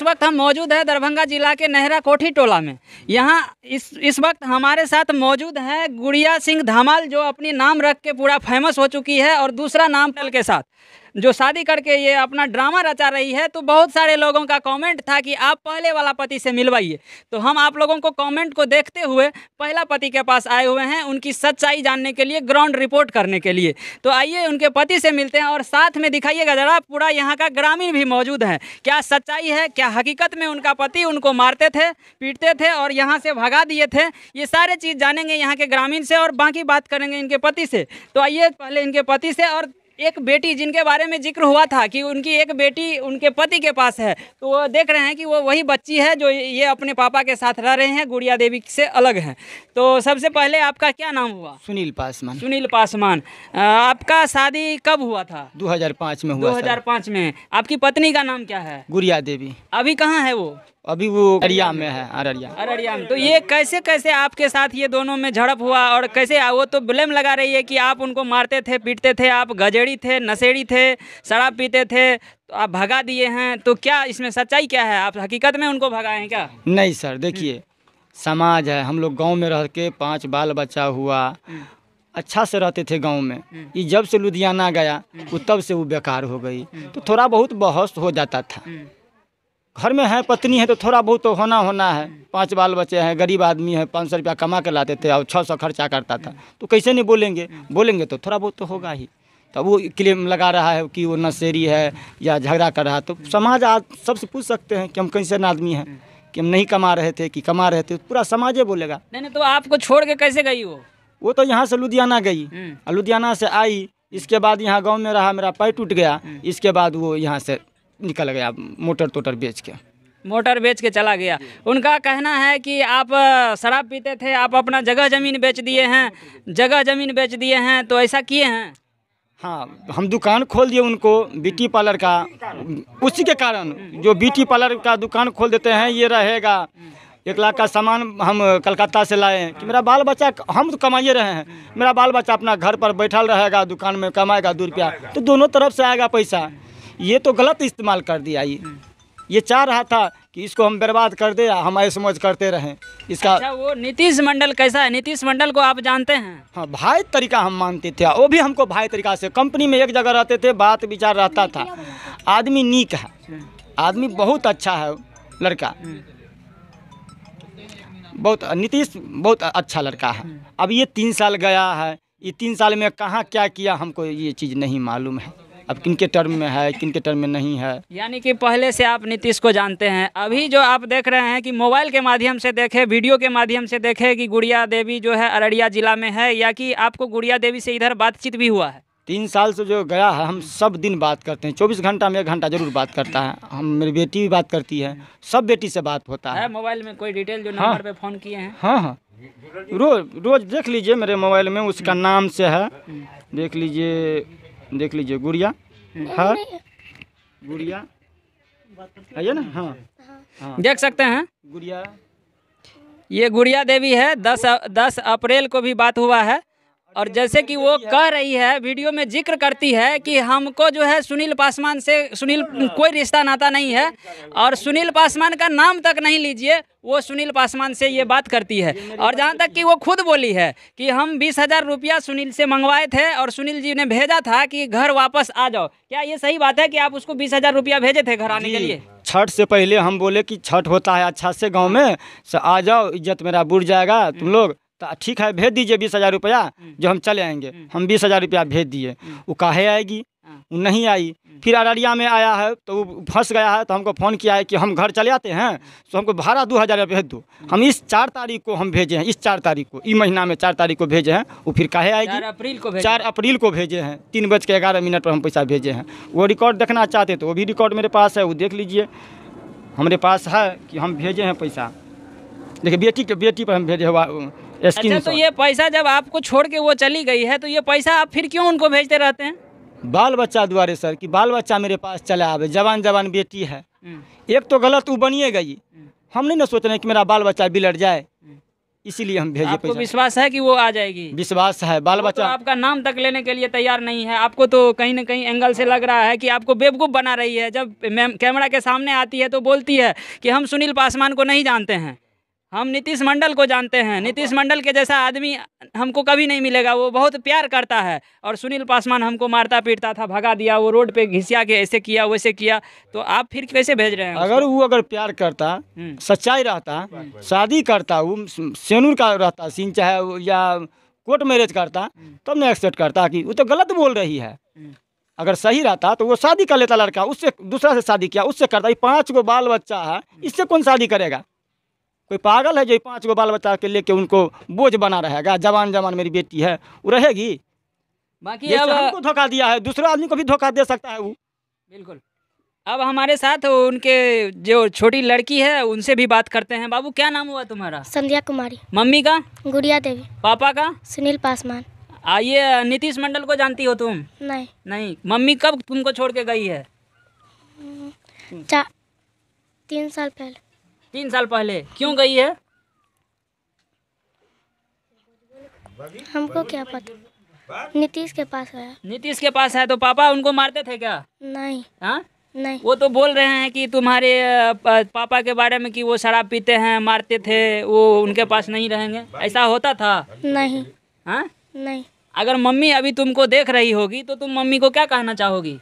इस वक्त हम मौजूद है दरभंगा जिला के नेहरा कोठी टोला में यहाँ इस इस वक्त हमारे साथ मौजूद है गुड़िया सिंह धामाल जो अपनी नाम रख के पूरा फेमस हो चुकी है और दूसरा नाम के साथ जो शादी करके ये अपना ड्रामा रचा रही है तो बहुत सारे लोगों का कमेंट था कि आप पहले वाला पति से मिलवाइए तो हम आप लोगों को कमेंट को देखते हुए पहला पति के पास आए हुए हैं उनकी सच्चाई जानने के लिए ग्राउंड रिपोर्ट करने के लिए तो आइए उनके पति से मिलते हैं और साथ में दिखाइएगा ज़रा पूरा यहाँ का ग्रामीण भी मौजूद है क्या सच्चाई है क्या हकीकत में उनका पति उनको मारते थे पीटते थे और यहाँ से भगा दिए थे ये सारे चीज़ जानेंगे यहाँ के ग्रामीण से और बाकी बात करेंगे इनके पति से तो आइए पहले इनके पति से और एक बेटी जिनके बारे में जिक्र हुआ था कि उनकी एक बेटी उनके पति के पास है तो वो देख रहे हैं कि वो वही बच्ची है जो ये अपने पापा के साथ रह रहे हैं गुड़िया देवी से अलग हैं तो सबसे पहले आपका क्या नाम हुआ सुनील पासवान सुनील पासवान आपका शादी कब हुआ था 2005 में हुआ 2005 में आपकी पत्नी का नाम क्या है गुड़िया देवी अभी कहाँ है वो अभी वो अररिया में है अररिया अररिया में तो ये कैसे कैसे आपके साथ ये दोनों में झड़प हुआ और कैसे वो तो ब्लेम लगा रही है कि आप उनको मारते थे पीटते थे आप गजेड़ी थे नशेड़ी थे शराब पीते थे तो आप भगा दिए हैं तो क्या इसमें सच्चाई क्या है आप हकीकत में उनको भगाए हैं क्या नहीं सर देखिए समाज है हम लोग गाँव में रह के पाँच बाल बच्चा हुआ अच्छा से रहते थे गांव में ये जब से लुधियाना गया वो तब से वो बेकार हो गई तो थोड़ा बहुत बहस हो जाता था घर में है पत्नी है तो थोड़ा बहुत तो होना होना है पांच बाल बच्चे हैं गरीब आदमी है पाँच सौ रुपया कमा के लाते थे और छः सौ खर्चा करता था तो कैसे नहीं बोलेंगे बोलेंगे तो थोड़ा बहुत तो होगा ही तब तो वो क्लेम लगा रहा है कि वो नशेरी है या झगड़ा कर रहा है तो समाज आज सबसे पूछ सकते हैं कि हम कैसे आदमी हैं कि हम नहीं कमा रहे थे कि कमा रहे थे तो पूरा समाज ही बोलेगा नहीं नहीं तो आपको छोड़ के कैसे गई वो वो तो यहाँ से लुधियाना गई हम्म। लुधियाना से आई इसके बाद यहाँ गाँव में रहा मेरा पैर टूट गया हम्म। इसके बाद वो यहाँ से निकल गया मोटर तोटर बेच के मोटर बेच के चला गया उनका कहना है कि आप शराब पीते थे आप अपना जगह ज़मीन बेच दिए हैं जगह ज़मीन बेच दिए हैं तो ऐसा किए हैं हाँ हम दुकान खोल दिए उनको ब्यूटी पार्लर का उसी के कारण जो ब्यूटी पार्लर का दुकान खोल देते हैं ये रहेगा एक लाख का सामान हम कलकत्ता से लाए कि मेरा बाल बच्चा हम तो कमाइए रहे हैं मेरा बाल बच्चा अपना घर पर बैठा रहेगा दुकान में कमाएगा दो रुपया तो दोनों तरफ से आएगा पैसा ये तो गलत इस्तेमाल कर दिया ये हम्म। ये चाह रहा था कि इसको हम बर्बाद कर दे हम ऐसे मौज करते रहें इसका अच्छा वो नीतीश मंडल कैसा है नीतीश मंडल को आप जानते हैं हाँ भाई तरीका हम मानते थे वो भी हमको भाई तरीका से कंपनी में एक जगह रहते थे बात विचार रहता था आदमी नीक है आदमी बहुत अच्छा है लड़का बहुत नीतीश बहुत अच्छा लड़का है हम्म। अब ये तीन साल गया है ये तीन साल में कहाँ क्या किया हमको ये चीज़ नहीं मालूम है अब किन के टर्म में है किन के टर्म में नहीं है यानी कि पहले से आप नीतीश को जानते हैं अभी जो आप देख रहे हैं कि मोबाइल के माध्यम से देखे वीडियो के माध्यम से देखे कि गुड़िया देवी जो है अररिया जिला में है या कि आपको गुड़िया देवी से इधर बातचीत भी हुआ है तीन साल से जो गया है हम सब दिन बात करते हैं चौबीस घंटा में एक घंटा जरूर बात करता है हम मेरी बेटी भी बात करती है सब बेटी से बात होता है, मोबाइल में कोई डिटेल जो हाँ। नंबर पे फोन किए हैं हाँ हाँ रोज रोज देख लीजिए मेरे मोबाइल में उसका नाम से है देख लीजिए देख लीजिए गुड़िया हाँ। हर गुड़िया आइए ना हाँ।, हाँ, हाँ देख सकते हैं गुड़िया ये गुड़िया देवी है दस दस अप्रैल को भी बात हुआ है और जैसे कि वो कह रही है वीडियो में जिक्र करती है कि हमको जो है सुनील पासवान से सुनील कोई रिश्ता नाता नहीं है और सुनील पासवान का नाम तक नहीं लीजिए वो सुनील पासवान से ये बात करती है और जहाँ तक कि वो खुद बोली है कि हम बीस हज़ार रुपया सुनील से मंगवाए थे और सुनील जी ने भेजा था कि घर वापस आ जाओ क्या ये सही बात है कि आप उसको बीस हज़ार रुपया भेजे थे घर आने के लिए छठ से पहले हम बोले कि छठ होता है अच्छा से गाँव में आ जाओ इज्जत मेरा बुढ़ जाएगा तुम हम्म। लोग तो ठीक है भेज दीजिए बीस हज़ार रुपया हम्म। जो हम चले आएंगे हम्म। हम बीस हज़ार रुपया भेज दिए हम्म। वो काहे आएगी हाँ। वो नहीं आई फिर अररिया में आया है तो वो फंस गया है तो हमको फ़ोन किया है कि हम घर चले आते हैं तो हमको भाड़ा दो हज़ार भेज दो हम इस चार तारीख को हम भेजे हैं इस चार तारीख को इस महीना में चार तारीख को भेजे हैं वो फिर काहे आएगी चार अप्रैल को चार अप्रैल को भेजे हैं तीन बज के ग्यारह मिनट पर हम पैसा भेजे हैं वो रिकॉर्ड देखना चाहते तो वो भी रिकॉर्ड मेरे पास है वो देख लीजिए हमारे पास है कि हम भेजे हैं पैसा देखिए बेटी के बेटी पर हम भेजे हुआ अच्छा तो ये पैसा जब आपको छोड़ के वो चली गई है तो ये पैसा आप फिर क्यों उनको भेजते रहते हैं बाल बच्चा द्वारे सर कि बाल बच्चा मेरे पास चला आवे जवान जवान बेटी है हम्म। एक तो गलत वो बनिए गई हम्म। हम नहीं ना सोच रहे कि मेरा बाल बच्चा बिलट जाए हम्म। इसीलिए हम भेजे आपको विश्वास है कि वो आ जाएगी विश्वास है बाल तो बच्चा तो आपका नाम तक लेने के लिए तैयार नहीं है आपको तो कहीं ना कहीं एंगल से लग रहा है कि आपको बेवकूफ़ बना रही है जब कैमरा के सामने आती है तो बोलती है कि हम सुनील पासवान को नहीं जानते हैं हम नीतीश मंडल को जानते हैं नीतीश मंडल के जैसा आदमी हमको कभी नहीं मिलेगा वो बहुत प्यार करता है और सुनील पासवान हमको मारता पीटता था भगा दिया वो रोड पे घिसिया के ऐसे किया वैसे किया तो आप फिर कैसे भेज रहे हैं अगर वो अगर प्यार करता हम्म। सच्चाई रहता शादी करता वो सेनूर का रहता सीन चाहे या कोर्ट मैरिज करता तब तो मैं एक्सेप्ट करता कि वो तो गलत बोल रही है अगर सही रहता तो वो शादी कर लेता लड़का उससे दूसरा से शादी किया उससे करता ये पाँच गो बाल बच्चा है इससे कौन शादी करेगा कोई पागल है जो पाँच गो बाल बच्चा के लेके उनको बोझ बना रहेगा जवान जवान मेरी बेटी है वो रहेगी बाकी अब हमको धोखा दिया है दूसरा आदमी को भी धोखा दे सकता है वो बिल्कुल अब हमारे साथ उनके जो छोटी लड़की है उनसे भी बात करते हैं बाबू क्या नाम हुआ तुम्हारा संध्या कुमारी मम्मी का गुड़िया देवी पापा का सुनील पासवान आइए नीतीश मंडल को जानती हो तुम नहीं नहीं मम्मी कब तुमको छोड़ के गई है तीन साल पहले तीन साल पहले क्यों गई है हमको क्या पता नीतीश के पास है नीतीश के पास है तो पापा उनको मारते थे क्या नहीं हा? नहीं वो तो बोल रहे हैं कि तुम्हारे पापा के बारे में कि वो शराब पीते हैं मारते थे वो उनके पास नहीं रहेंगे ऐसा होता था नहीं हा? नहीं अगर मम्मी अभी तुमको देख रही होगी तो तुम मम्मी को क्या कहना चाहोगी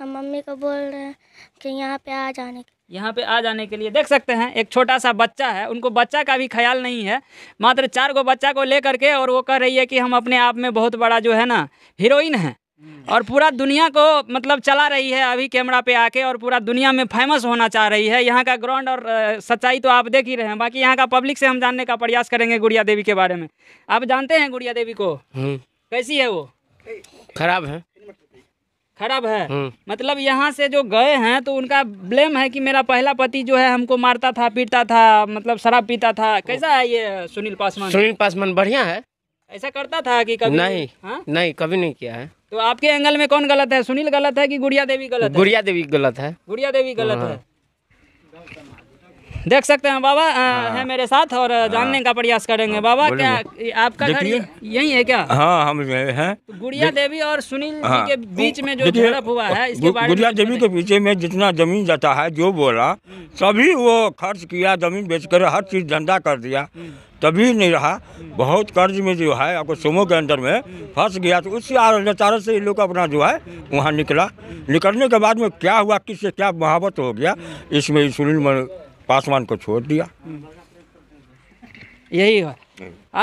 हम मम्मी को बोल रहे हैं कि यहाँ पे आ जाने के यहाँ पे आ जाने के लिए देख सकते हैं एक छोटा सा बच्चा है उनको बच्चा का भी ख्याल नहीं है मात्र चार गो बच्चा को लेकर के और वो कह रही है कि हम अपने आप में बहुत बड़ा जो है ना हीरोइन है हम्म। और पूरा दुनिया को मतलब चला रही है अभी कैमरा पे आके और पूरा दुनिया में फेमस होना चाह रही है यहाँ का ग्राउंड और सच्चाई तो आप देख ही रहे हैं बाकी यहाँ का पब्लिक से हम जानने का प्रयास करेंगे गुड़िया देवी के बारे में आप जानते हैं गुड़िया देवी को हम्म। कैसी है वो खराब है खराब है हम्म। मतलब यहाँ से जो गए हैं तो उनका ब्लेम है कि मेरा पहला पति जो है हमको मारता था पीटता था मतलब शराब पीता था कैसा है ये सुनील पासवान सुनील पासवान बढ़िया है ऐसा करता था कि कभी नहीं हा? नहीं कभी नहीं किया है तो आपके एंगल में कौन गलत है सुनील गलत है कि गुड़िया देवी गलत है गुड़िया देवी गलत है गुड़िया देवी गलत हाँ। है देख सकते हैं बाबा हाँ, हाँ। है मेरे साथ और जानने हाँ। का प्रयास करेंगे बाबा क्या आपका घर यही है क्या हाँ हम हैं तो गुड़िया देवी और सुनील हाँ। के बीच में जो झड़प हुआ है इसके बारे गुड़िया देवी के पीछे में जितना जमीन जाता है जो बोला सभी वो खर्च किया जमीन बेचकर हर चीज धंधा कर दिया तभी नहीं रहा बहुत कर्ज में जो है आपको सोमो के अंदर में फंस गया तो उससे नचारत से लोग अपना जो है वहाँ निकला निकलने के बाद में क्या हुआ किससे क्या महावत हो गया इसमें सुनील पासवान को छोड़ दिया यही है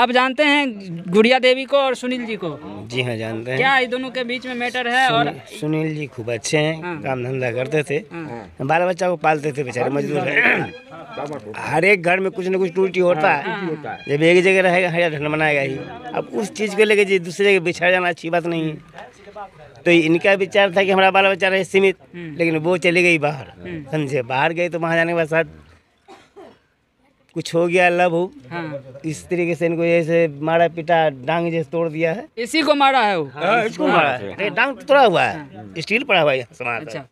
आप जानते हैं गुड़िया देवी को और सुनील जी को जी हाँ जानते हैं क्या दोनों के बीच में मैटर है और सुनील जी खूब अच्छे हैं हाँ। काम धंधा करते थे हाँ। बाल बच्चा को पालते थे बेचारे मजदूर हर एक घर में कुछ न कुछ टूटी होता है हाँ। जब एक जगह रहेगा हरिया धन बनाएगा ही अब उस चीज़ को लेकर दूसरे जगह बिछड़ जाना अच्छी बात नहीं है तो इनका विचार था कि हमारा बाल बच्चा रहे सीमित हम्म। लेकिन वो चली गई बाहर हम्म। समझे बाहर गए तो वहाँ जाने के बाद कुछ हो गया लव हो हाँ। इस तरीके से इनको ऐसे मारा पीटा डांग जैसे तोड़ दिया है इसी को मारा है वो हाँ, इसको मारा है डांग तो तोड़ा हुआ है हाँ। स्टील पड़ा हुआ है समाज अच्छा।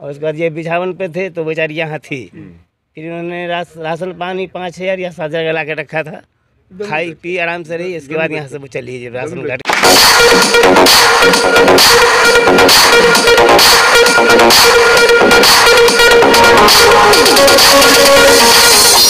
और उसके बाद ये बिछावन पे थे तो बेचारी यहाँ थी फिर उन्होंने राशन पानी पाँच हज़ार या सात हज़ार ला के रखा था खाई पी आराम से रही इसके बाद यहाँ से वो चली जब राशन घट